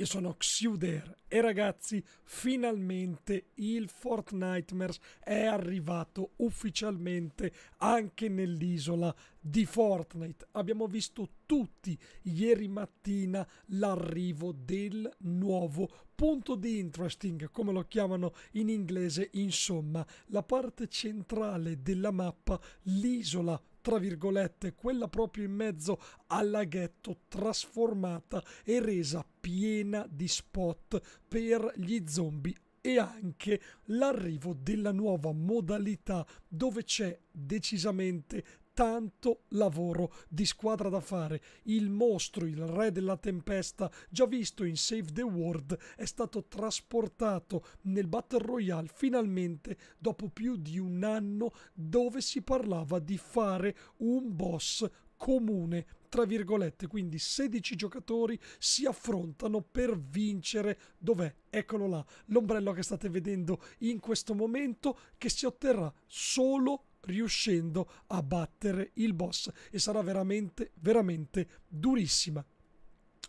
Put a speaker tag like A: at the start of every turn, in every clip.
A: Io sono Xuder e ragazzi, finalmente il Fortnite è arrivato ufficialmente anche nell'isola di Fortnite. Abbiamo visto tutti ieri mattina l'arrivo del nuovo punto di interesting, come lo chiamano in inglese, insomma, la parte centrale della mappa, l'isola tra virgolette, quella proprio in mezzo al laghetto, trasformata e resa piena di spot per gli zombie e anche l'arrivo della nuova modalità dove c'è decisamente tanto lavoro di squadra da fare. Il mostro, il re della tempesta, già visto in Save the World, è stato trasportato nel Battle Royale finalmente dopo più di un anno dove si parlava di fare un boss comune, tra virgolette, quindi 16 giocatori si affrontano per vincere. Dov'è? Eccolo là, l'ombrello che state vedendo in questo momento che si otterrà solo riuscendo a battere il boss e sarà veramente, veramente durissima.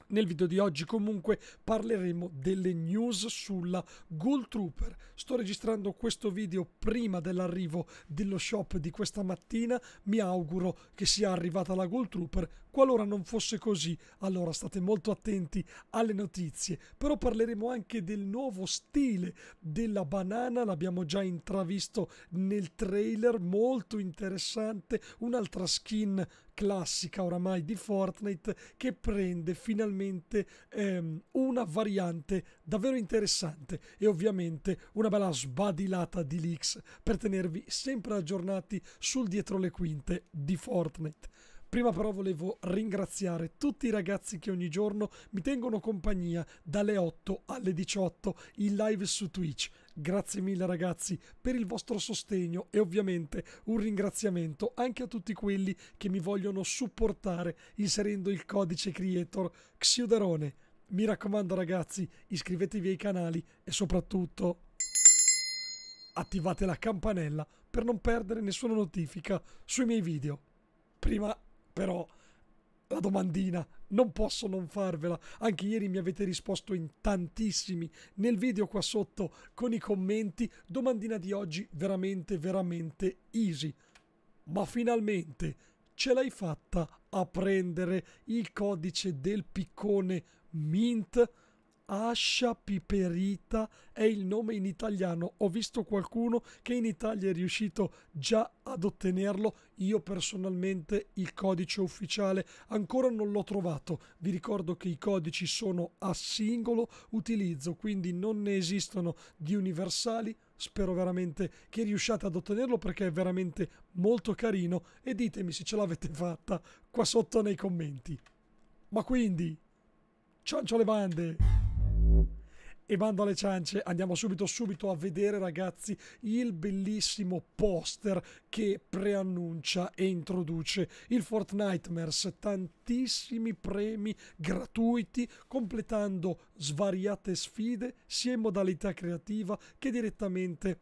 A: Nel video di oggi comunque parleremo delle news sulla Gold Trooper. Sto registrando questo video prima dell'arrivo dello shop di questa mattina. Mi auguro che sia arrivata la Gold Trooper Qualora non fosse così, allora state molto attenti alle notizie, però parleremo anche del nuovo stile della banana, l'abbiamo già intravisto nel trailer, molto interessante, un'altra skin classica oramai di Fortnite che prende finalmente ehm, una variante davvero interessante e ovviamente una bella sbadilata di leaks per tenervi sempre aggiornati sul dietro le quinte di Fortnite. Prima però volevo ringraziare tutti i ragazzi che ogni giorno mi tengono compagnia dalle 8 alle 18 in live su Twitch. Grazie mille ragazzi per il vostro sostegno e ovviamente un ringraziamento anche a tutti quelli che mi vogliono supportare inserendo il codice creator Xiuderone. Mi raccomando ragazzi, iscrivetevi ai canali e soprattutto attivate la campanella per non perdere nessuna notifica sui miei video prima però la domandina non posso non farvela. Anche ieri mi avete risposto in tantissimi nel video qua sotto con i commenti. Domandina di oggi veramente veramente easy. Ma finalmente ce l'hai fatta a prendere il codice del piccone Mint Ascia Piperita è il nome in italiano. Ho visto qualcuno che in Italia è riuscito già ad ottenerlo. Io personalmente il codice ufficiale ancora non l'ho trovato. Vi ricordo che i codici sono a singolo utilizzo, quindi non ne esistono di universali spero veramente che riusciate ad ottenerlo perché è veramente molto carino e ditemi se ce l'avete fatta qua sotto nei commenti. Ma quindi, ciancio le bande! e bando alle ciance, andiamo subito subito a vedere ragazzi il bellissimo poster che preannuncia e introduce il Fortnightmares, tantissimi premi gratuiti completando svariate sfide sia in modalità creativa che direttamente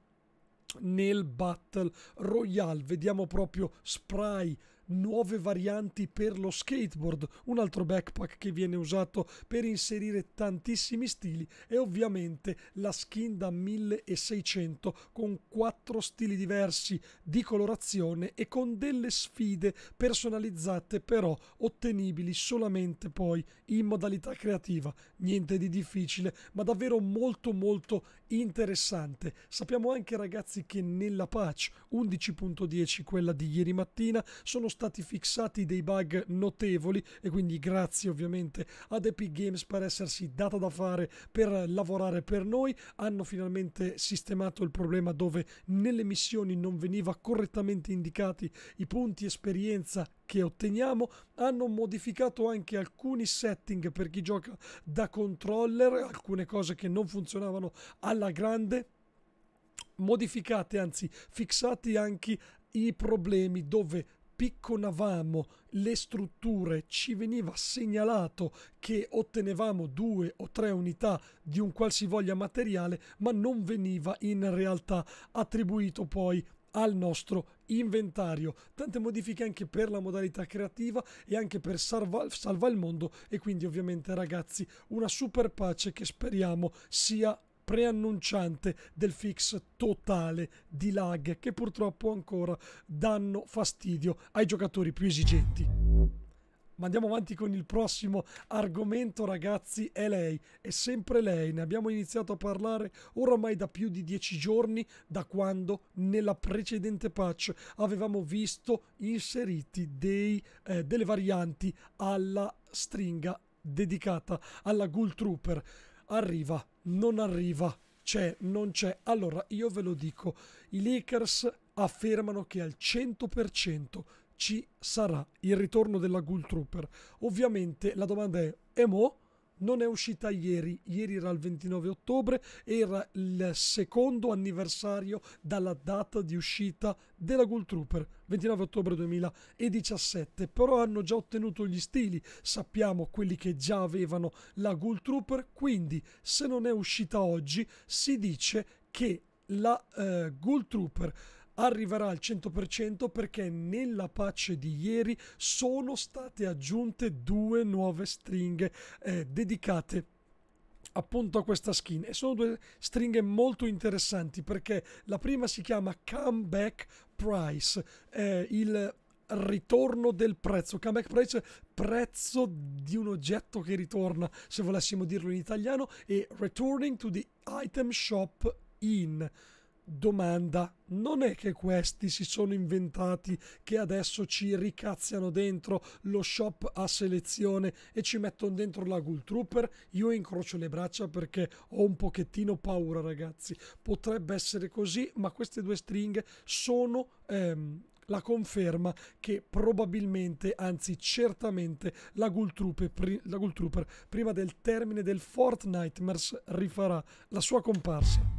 A: nel Battle Royale. Vediamo proprio spray nuove varianti per lo skateboard, un altro backpack che viene usato per inserire tantissimi stili e ovviamente la skin da 1600 con quattro stili diversi di colorazione e con delle sfide personalizzate però ottenibili solamente poi in modalità creativa. Niente di difficile, ma davvero molto molto interessante. Sappiamo anche ragazzi che nella patch 11.10, quella di ieri mattina, sono stati stati fissati dei bug notevoli e quindi grazie ovviamente ad Epic Games per essersi data da fare per lavorare per noi. Hanno finalmente sistemato il problema dove nelle missioni non veniva correttamente indicati i punti esperienza che otteniamo hanno modificato anche alcuni setting per chi gioca da controller alcune cose che non funzionavano alla grande modificate anzi fissati anche i problemi dove picconavamo le strutture ci veniva segnalato che ottenevamo due o tre unità di un qualsivoglia materiale ma non veniva in realtà attribuito poi al nostro inventario. Tante modifiche anche per la modalità creativa e anche per salva, salva il mondo e quindi ovviamente ragazzi una super pace che speriamo sia preannunciante del fix totale di lag che purtroppo ancora danno fastidio ai giocatori più esigenti. Ma andiamo avanti con il prossimo argomento, ragazzi. È lei, è sempre lei. Ne abbiamo iniziato a parlare oramai da più di dieci giorni, da quando nella precedente patch avevamo visto inseriti dei, eh, delle varianti alla stringa dedicata alla Ghoul Trooper. Arriva, non arriva, c'è, non c'è. Allora, io ve lo dico, i Lakers affermano che al 100% ci sarà il ritorno della Gull Trooper. Ovviamente la domanda è, e mo'? non è uscita ieri, ieri era il 29 ottobre, era il secondo anniversario dalla data di uscita della Ghoul Trooper, 29 ottobre 2017, però hanno già ottenuto gli stili, sappiamo quelli che già avevano la Ghoul Trooper, quindi se non è uscita oggi si dice che la eh, Ghoul Trooper arriverà al 100% perché nella patch di ieri sono state aggiunte due nuove stringhe eh, dedicate appunto a questa skin e sono due stringhe molto interessanti perché la prima si chiama comeback price eh, il ritorno del prezzo comeback price prezzo di un oggetto che ritorna se volessimo dirlo in italiano e returning to the item shop in Domanda, non è che questi si sono inventati che adesso ci ricazziano dentro lo shop a selezione e ci mettono dentro la Ghoul Trooper? Io incrocio le braccia perché ho un pochettino paura ragazzi. Potrebbe essere così, ma queste due stringhe sono... Ehm, la conferma che probabilmente, anzi certamente, la Ghoul, Trooper, la Ghoul Trooper prima del termine del Fortnite rifarà la sua comparsa.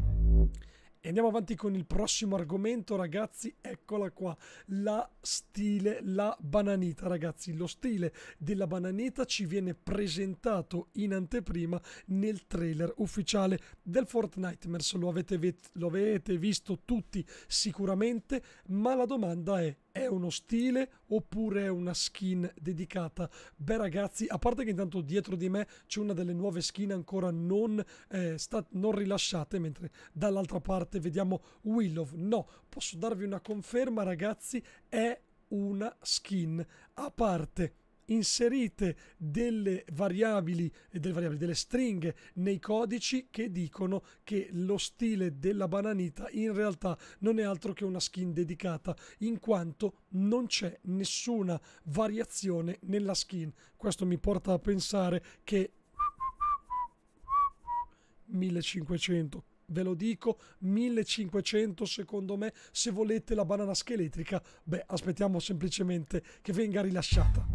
A: E andiamo avanti con il prossimo argomento, ragazzi. Eccola qua, la stile, la bananita, ragazzi. Lo stile della bananita ci viene presentato in anteprima nel trailer ufficiale del Fortnite. Lo avete, lo avete visto tutti sicuramente, ma la domanda è è uno stile oppure è una skin dedicata? Beh ragazzi, a parte che intanto dietro di me c'è una delle nuove skin ancora non, eh, non rilasciate, mentre dall'altra parte vediamo Willow. No, posso darvi una conferma ragazzi, è una skin a parte inserite delle variabili, delle variabili, delle stringhe nei codici che dicono che lo stile della bananita in realtà non è altro che una skin dedicata, in quanto non c'è nessuna variazione nella skin. Questo mi porta a pensare che 1500 ve lo dico, 1500 secondo me, se volete la banana scheletrica, beh, aspettiamo semplicemente che venga rilasciata.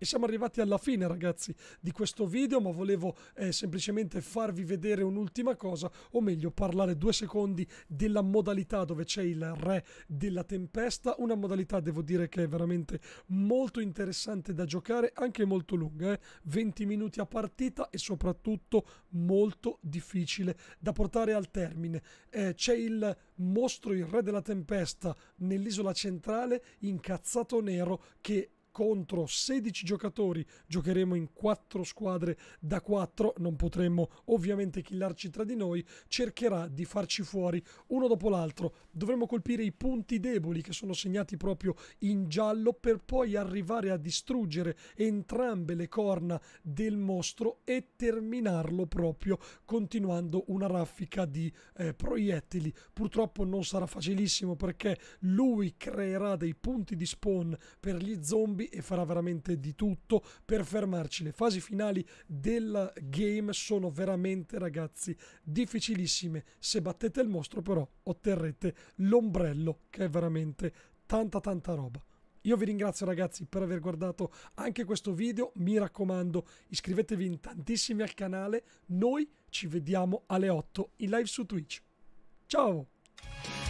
A: E siamo arrivati alla fine ragazzi di questo video ma volevo eh, semplicemente farvi vedere un'ultima cosa o meglio parlare due secondi della modalità dove c'è il re della tempesta una modalità devo dire che è veramente molto interessante da giocare anche molto lunga eh? 20 minuti a partita e soprattutto molto difficile da portare al termine eh, c'è il mostro il re della tempesta nell'isola centrale incazzato nero che contro 16 giocatori giocheremo in 4 squadre da 4 non potremmo ovviamente killarci tra di noi cercherà di farci fuori uno dopo l'altro dovremo colpire i punti deboli che sono segnati proprio in giallo per poi arrivare a distruggere entrambe le corna del mostro e terminarlo proprio continuando una raffica di eh, proiettili purtroppo non sarà facilissimo perché lui creerà dei punti di spawn per gli zombie entrambi e farà veramente di tutto per fermarci. Le fasi finali del game sono veramente, ragazzi, difficilissime. Se battete il mostro, però, otterrete l'ombrello, che è veramente tanta, tanta roba. Io vi ringrazio ragazzi per aver guardato anche questo video, mi raccomando iscrivetevi in tantissimi al canale, noi ci vediamo alle 8 in live su Twitch. Ciao!